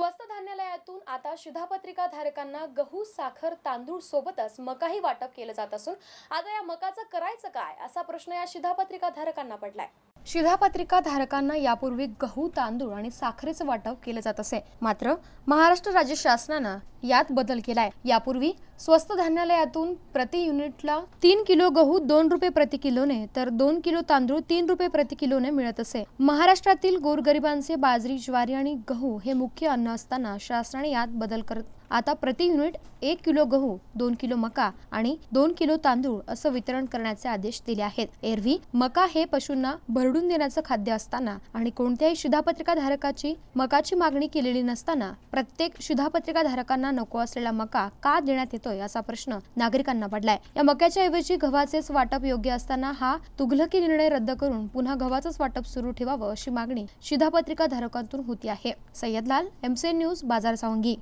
स्वस्त धान्यालयातून आता शिधापत्रिका धारकांना गहू साखर तांदूळ सोबतच मकाही वाटप केलं जात असून आता या मकाचं करायचं काय असा प्रश्न या शिधापत्रिका धारकांना पडलाय शिधापत्रिका धारकांना यापूर्वी गहू तांदूळ आणि साखरेचं वाटप केलं जात असे मात्र महाराष्ट्र राज्य शासनानं यात बदल केलाय यापूर्वी स्वस्त धान्यालयातून प्रति युनिटला तीन किलो गहू दोन रुपये प्रति किलोने तर दोन किलो तांदूळ तीन रुपये प्रति किलोने मिळत असे महाराष्ट्रातील गोरगरिबांचे बाजरी ज्वारी आणि गहू हे मुख्य अन्न असताना शासनाने यात बदल करत आता प्रति युनिट एक किलो गहू दोन किलो मका आणि दोन किलो तांदूळ असं वितरण करण्याचे आदेश दिले आहेत एरवी मका हे पशूंना भरडून देण्याचं खाद्य असताना आणि कोणत्याही शिधापत्रिका धारकाची मकाची मागणी केलेली नसताना प्रत्येक शिधापत्रिका धारकांना नको असलेला मका का देण्यात येतो असा प्रश्न नागरिकांना पडलाय या मक्याच्या ऐवजी गव्हाचेच वाटप योग्य असताना हा तुघलकी निर्णय रद्द करून पुन्हा गव्हाचंच वाटप सुरू ठेवावं अशी मागणी शिधापत्रिका धारकांतून होती आहे सय्यद लाल एमसीएन न्यूज बाजार सावंगी